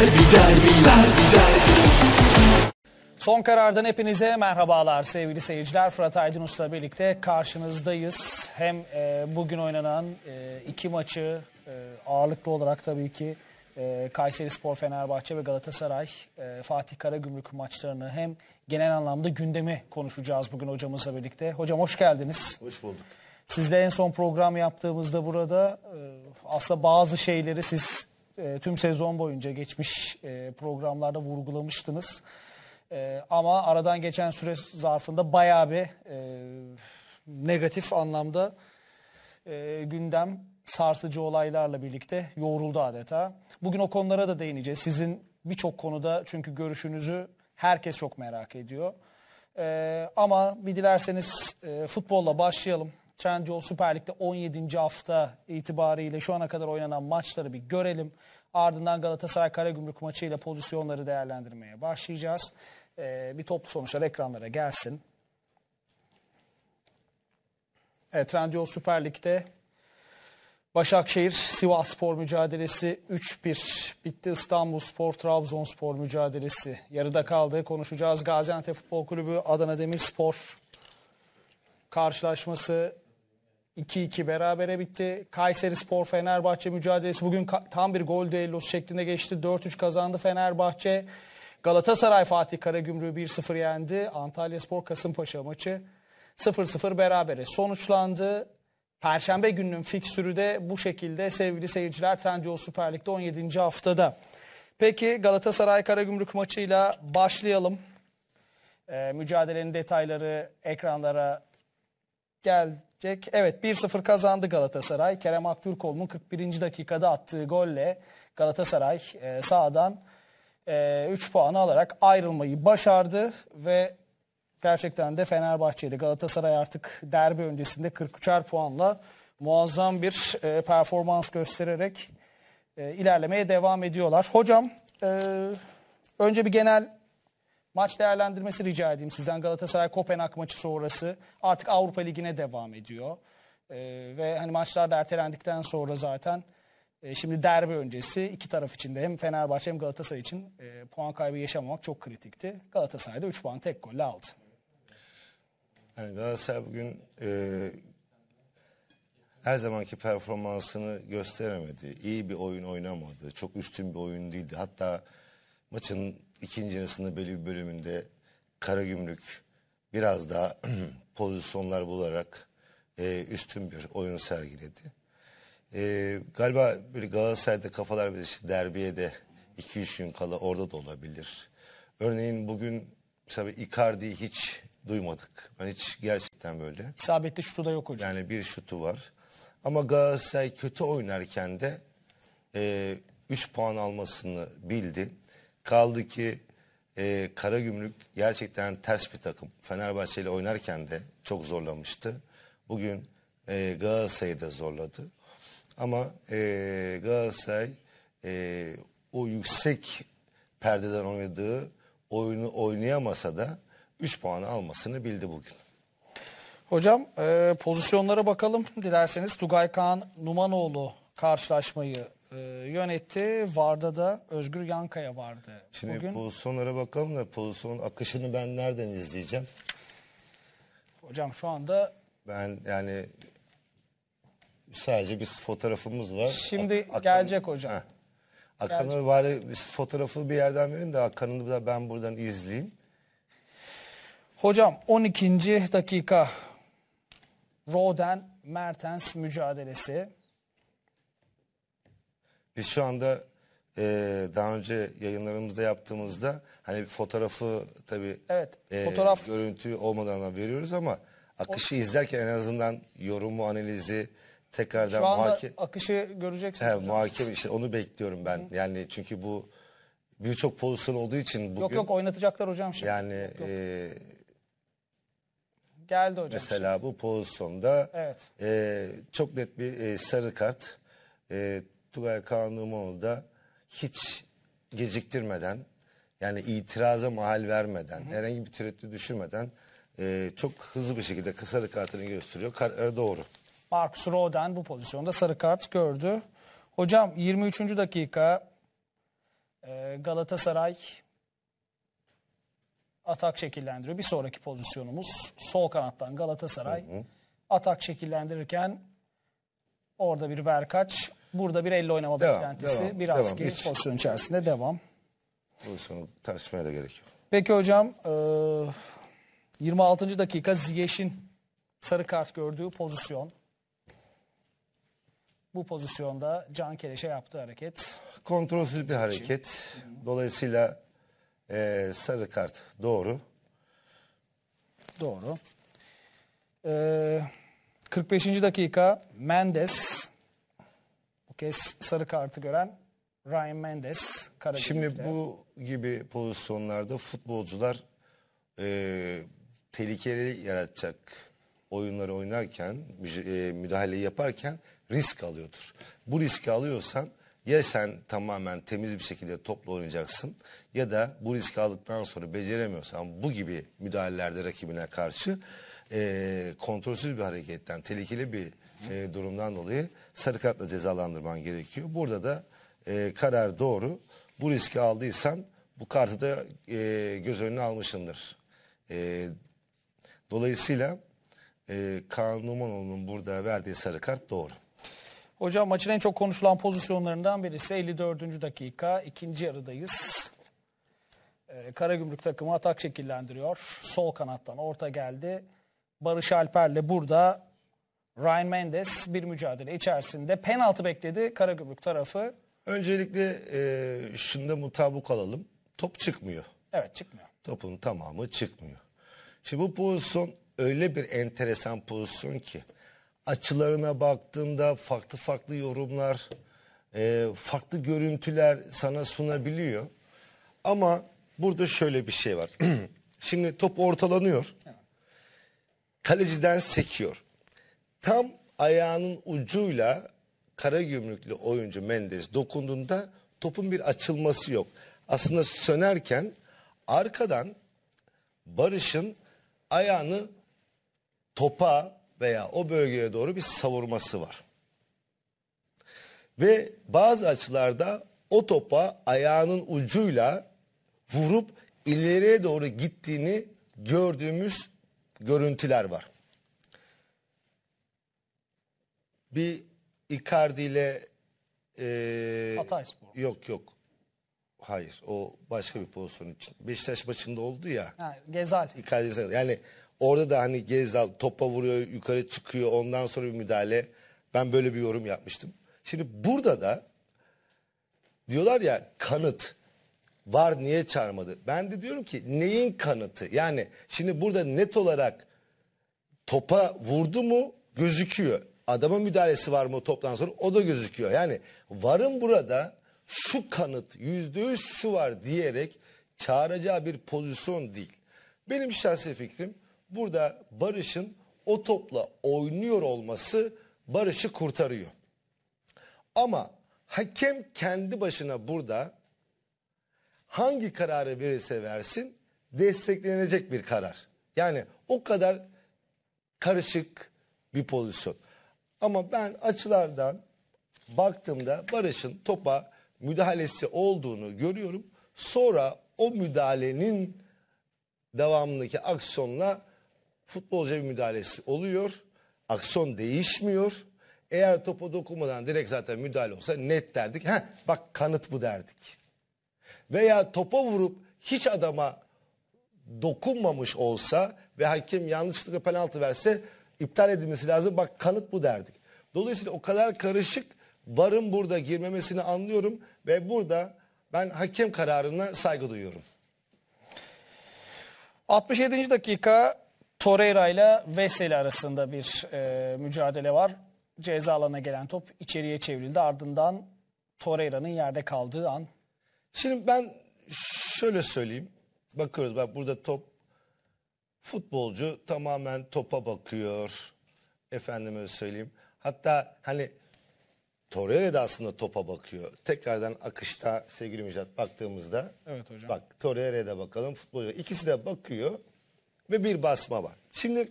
derbi derbi derbi derbi. Son karardan hepinize merhabalar sevgili seyirciler. Fırat Aydın Usta birlikte karşınızdayız. Hem e, bugün oynanan e, iki maçı e, ağırlıklı olarak tabii ki e, Kayseri Spor, Fenerbahçe ve Galatasaray e, Fatih Karagümrük maçlarını hem genel anlamda gündemi konuşacağız bugün hocamızla birlikte. Hocam hoş geldiniz. Hoş bulduk. Sizle en son program yaptığımızda burada e, aslında bazı şeyleri siz e, tüm sezon boyunca geçmiş e, programlarda vurgulamıştınız. E, ama aradan geçen süre zarfında bayağı bir negatif anlamda gündem sarsıcı olaylarla birlikte yoğruldu adeta. Bugün o konulara da değineceğiz. Sizin birçok konuda çünkü görüşünüzü herkes çok merak ediyor. ama bir dilerseniz futbolla başlayalım. Trendyol Süper Lig'de 17. hafta itibariyle şu ana kadar oynanan maçları bir görelim. Ardından Galatasaray Karagümrük maçıyla pozisyonları değerlendirmeye başlayacağız. Ee, bir toplu sonuçlar ekranlara gelsin. Evet, Trendyol Süper Lig'de Başakşehir Sivas Spor mücadelesi 3-1 bitti. İstanbul Spor Trabzonspor mücadelesi yarıda kaldı. Konuşacağız Gaziantep Futbol Kulübü Adana Demirspor karşılaşması 2-2 berabere bitti. Kayseri Spor Fenerbahçe mücadelesi bugün tam bir gol düellosu şeklinde geçti. 4-3 kazandı Fenerbahçe. Galatasaray Fatih Karagümrük'ü 1-0 yendi. Antalya Spor Kasımpaşa maçı 0-0 berabere sonuçlandı. Perşembe gününün fiksürü de bu şekilde sevgili seyirciler Trendyol Süper Lig'de 17. haftada. Peki Galatasaray Karagümrük maçıyla başlayalım. Ee, mücadelenin detayları ekranlara gel Jack evet 1-0 kazandı Galatasaray. Kerem Aktürkoğlu'nun 41. dakikada attığı golle Galatasaray e, sağdan e, 3 puanı alarak ayrılmayı başardı ve gerçekten de Fenerbahçe'de Galatasaray artık derbi öncesinde 43'er puanla muazzam bir e, performans göstererek e, ilerlemeye devam ediyorlar. Hocam e, önce bir genel maç değerlendirmesi rica edeyim sizden. Galatasaray Kopenhag maçı sonrası artık Avrupa Ligi'ne devam ediyor. Ee, ve hani maçlar da ertelendikten sonra zaten e, şimdi derbi öncesi iki taraf için de hem Fenerbahçe hem Galatasaray için e, puan kaybı yaşamamak çok kritikti. Galatasaray'da 3 puan tek golle aldı. Yani Galatasaray bugün e, her zamanki performansını gösteremedi. İyi bir oyun oynamadı. Çok üstün bir oyun değildi. Hatta maçın ikinci arasında böyle bir bölümünde Karagümrük biraz daha pozisyonlar bularak e, üstün bir oyun sergiledi. E, galiba böyle Galatasaray'da kafalar bir işte derbiye de 2-3 gün kala orada da olabilir. Örneğin bugün tabii Icardi'yi hiç duymadık. Ben yani hiç gerçekten böyle. İsabetli şutu da yok hocam. Yani bir şutu var. Ama Galatasaray kötü oynarken de e, puan almasını bildi. Kaldı ki e, Karagümrük gerçekten ters bir takım. Fenerbahçe ile oynarken de çok zorlamıştı. Bugün e, Galatasaray'ı da zorladı. Ama e, Galatasaray e, o yüksek perdeden oynadığı oyunu oynayamasa da 3 puanı almasını bildi bugün. Hocam e, pozisyonlara bakalım dilerseniz. Tugay Kaan Numanoğlu karşılaşmayı e, yönetti. Varda da Özgür Yankaya vardı. Şimdi Bugün... pozisyonlara bakalım da pozisyon akışını ben nereden izleyeceğim? Hocam şu anda... Ben yani sadece bir fotoğrafımız var. Şimdi Ak- gelecek hocam. Akan'ın Akın'ı bari bir fotoğrafı bir yerden verin de Akın'ı da ben buradan izleyeyim. Hocam 12. dakika Roden Mertens mücadelesi. Biz şu anda e, daha önce yayınlarımızda yaptığımızda hani fotoğrafı tabii evet, e, görüntü olmadan veriyoruz ama akışı izlerken en azından yorumu, analizi tekrardan şu akışı göreceksiniz. He, muhakeme işte onu bekliyorum ben. Hı. Yani çünkü bu birçok pozisyon olduğu için bugün... Yok yok oynatacaklar hocam şimdi. Yani yok, yok. E, geldi hocam. Mesela bu pozisyonda evet. e, çok net bir e, sarı kart. E, Tugay Kanumoğlu da hiç geciktirmeden yani itiraza mahal vermeden Hı-hı. herhangi bir tereddüt düşürmeden e, çok hızlı bir şekilde sarı kartını gösteriyor. Karara e, doğru. Marcus Roden bu pozisyonda sarı kart gördü. Hocam 23. dakika e, Galatasaray atak şekillendiriyor. Bir sonraki pozisyonumuz sol kanattan Galatasaray hı hı. atak şekillendirirken orada bir verkaç Burada bir elle oynama devam, beklentisi devam, biraz devam. ki Hiç. pozisyon içerisinde devam. Pozisyonu tartışmaya da gerek yok. Peki hocam e, 26. dakika Ziyeş'in sarı kart gördüğü pozisyon. Bu pozisyonda Can Keleş'e yaptığı hareket. Kontrolsüz bir hareket. Dolayısıyla e, sarı kart doğru. Doğru. Ee, 45. dakika Mendes kez sarı kartı gören Ryan Mendes. Karagümrük'te. Şimdi bu gibi pozisyonlarda futbolcular e, tehlikeli yaratacak oyunları oynarken, e, müdahale yaparken risk alıyordur. Bu riski alıyorsan ya sen tamamen temiz bir şekilde topla oynayacaksın ya da bu riski aldıktan sonra beceremiyorsan bu gibi müdahalelerde rakibine karşı e, kontrolsüz bir hareketten, tehlikeli bir e, durumdan dolayı sarı kartla cezalandırman gerekiyor. Burada da e, karar doğru. Bu riski aldıysan bu kartı da e, göz önüne almışındır. E, dolayısıyla e, Kaan Numanoğlu'nun burada verdiği sarı kart doğru. Hocam maçın en çok konuşulan pozisyonlarından birisi 54. dakika ikinci yarıdayız. Ee, Karagümrük takımı atak şekillendiriyor. Sol kanattan orta geldi. Barış Alper'le burada Ryan Mendes bir mücadele içerisinde penaltı bekledi. Karagümrük tarafı. Öncelikle e, şunda mutabık alalım. Top çıkmıyor. Evet çıkmıyor. Topun tamamı çıkmıyor. Şimdi bu pozisyon öyle bir enteresan pozisyon ki açılarına baktığında farklı farklı yorumlar, e, farklı görüntüler sana sunabiliyor. Ama burada şöyle bir şey var. Şimdi top ortalanıyor. Kaleciden sekiyor. Tam ayağının ucuyla kara gümrüklü oyuncu Mendes dokunduğunda topun bir açılması yok. Aslında sönerken arkadan Barış'ın ayağını topa veya o bölgeye doğru bir savurması var. Ve bazı açılarda o topa ayağının ucuyla vurup ileriye doğru gittiğini gördüğümüz görüntüler var. Bir Icardi ile e, Hatay Spor. Yok yok. Hayır o başka bir pozisyon için. Beşiktaş maçında oldu ya. Ha, Gezal. Yani orada da hani Gezal topa vuruyor yukarı çıkıyor ondan sonra bir müdahale. Ben böyle bir yorum yapmıştım. Şimdi burada da diyorlar ya kanıt var niye çağırmadı? Ben de diyorum ki neyin kanıtı? Yani şimdi burada net olarak topa vurdu mu gözüküyor adama müdahalesi var mı toptan sonra o da gözüküyor. Yani varım burada şu kanıt yüzde yüz şu var diyerek çağıracağı bir pozisyon değil. Benim şahsi fikrim burada Barış'ın o topla oynuyor olması Barış'ı kurtarıyor. Ama hakem kendi başına burada hangi kararı verirse versin desteklenecek bir karar. Yani o kadar karışık bir pozisyon. Ama ben açılardan baktığımda Barış'ın topa müdahalesi olduğunu görüyorum. Sonra o müdahalenin devamındaki aksiyonla futbolcu bir müdahalesi oluyor. Aksiyon değişmiyor. Eğer topa dokunmadan direkt zaten müdahale olsa net derdik. Heh, bak kanıt bu derdik. Veya topa vurup hiç adama dokunmamış olsa ve hakim yanlışlıkla penaltı verse iptal edilmesi lazım. Bak kanıt bu derdik. Dolayısıyla o kadar karışık varım burada girmemesini anlıyorum ve burada ben hakem kararına saygı duyuyorum. 67. dakika Torreira ile Veseli arasında bir e, mücadele var. Ceza alana gelen top içeriye çevrildi. Ardından Torreira'nın yerde kaldığı an. Şimdi ben şöyle söyleyeyim. Bakıyoruz bak burada top Futbolcu tamamen topa bakıyor. Efendime söyleyeyim. Hatta hani Torreira da aslında topa bakıyor. Tekrardan akışta sevgili Müjdat baktığımızda. Evet hocam. Bak Torreira'ya da bakalım futbolcu. ikisi de bakıyor ve bir basma var. Şimdi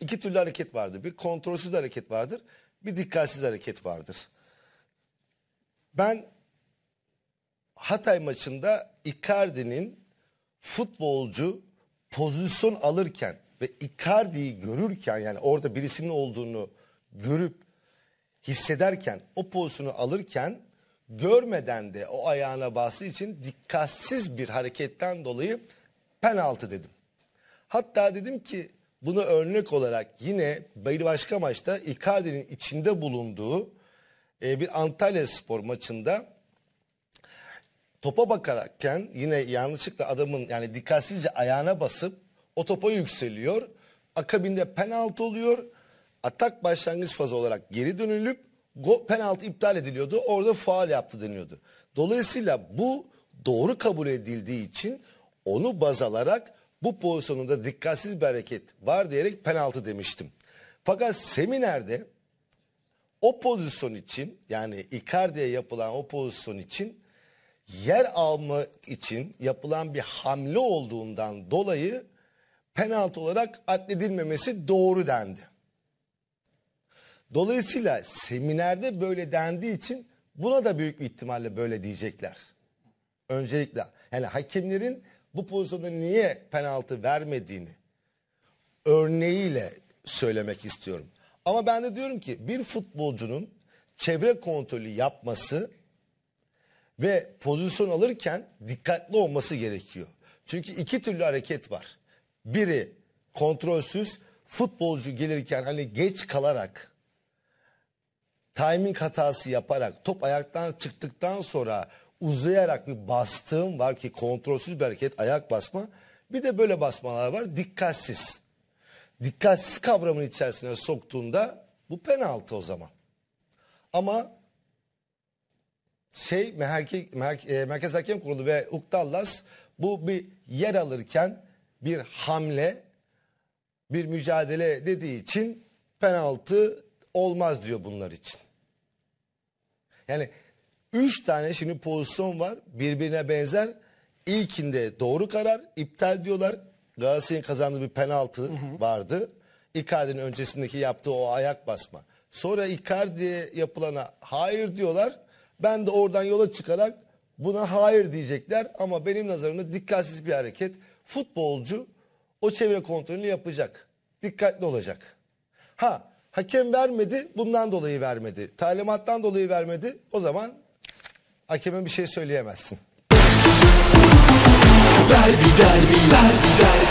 iki türlü hareket vardır. Bir kontrolsüz hareket vardır. Bir dikkatsiz hareket vardır. Ben Hatay maçında Icardi'nin futbolcu pozisyon alırken ve Icardi'yi görürken yani orada birisinin olduğunu görüp hissederken o pozisyonu alırken görmeden de o ayağına bastığı için dikkatsiz bir hareketten dolayı penaltı dedim. Hatta dedim ki bunu örnek olarak yine bir başka maçta Icardi'nin içinde bulunduğu e, bir Antalya spor maçında topa bakarakken yine yanlışlıkla adamın yani dikkatsizce ayağına basıp o topa yükseliyor. Akabinde penaltı oluyor. Atak başlangıç fazı olarak geri dönülüp go, penaltı iptal ediliyordu. Orada faal yaptı deniyordu. Dolayısıyla bu doğru kabul edildiği için onu baz alarak bu pozisyonunda dikkatsiz bir hareket var diyerek penaltı demiştim. Fakat seminerde o pozisyon için yani Icardi'ye yapılan o pozisyon için yer almak için yapılan bir hamle olduğundan dolayı penaltı olarak atledilmemesi doğru dendi. Dolayısıyla seminerde böyle dendiği için buna da büyük bir ihtimalle böyle diyecekler. Öncelikle yani hakemlerin bu pozisyonda niye penaltı vermediğini örneğiyle söylemek istiyorum. Ama ben de diyorum ki bir futbolcunun çevre kontrolü yapması ve pozisyon alırken dikkatli olması gerekiyor. Çünkü iki türlü hareket var. Biri kontrolsüz futbolcu gelirken hani geç kalarak timing hatası yaparak top ayaktan çıktıktan sonra uzayarak bir bastığım var ki kontrolsüz bir hareket ayak basma. Bir de böyle basmalar var dikkatsiz. Dikkatsiz kavramın içerisine soktuğunda bu penaltı o zaman. Ama şey merke, merke, Merkez Hakem Kurulu ve Ukdallas bu bir yer alırken bir hamle bir mücadele dediği için penaltı olmaz diyor bunlar için. Yani üç tane şimdi pozisyon var birbirine benzer. İlkinde doğru karar iptal diyorlar. Galatasaray'ın kazandığı bir penaltı hı hı. vardı. Icardi'nin öncesindeki yaptığı o ayak basma. Sonra Icardi'ye yapılana hayır diyorlar. Ben de oradan yola çıkarak buna hayır diyecekler ama benim nazarımda dikkatsiz bir hareket. Futbolcu o çevre kontrolünü yapacak. Dikkatli olacak. Ha hakem vermedi bundan dolayı vermedi. Talimattan dolayı vermedi. O zaman hakeme bir şey söyleyemezsin. Derbi derbi derbi derbi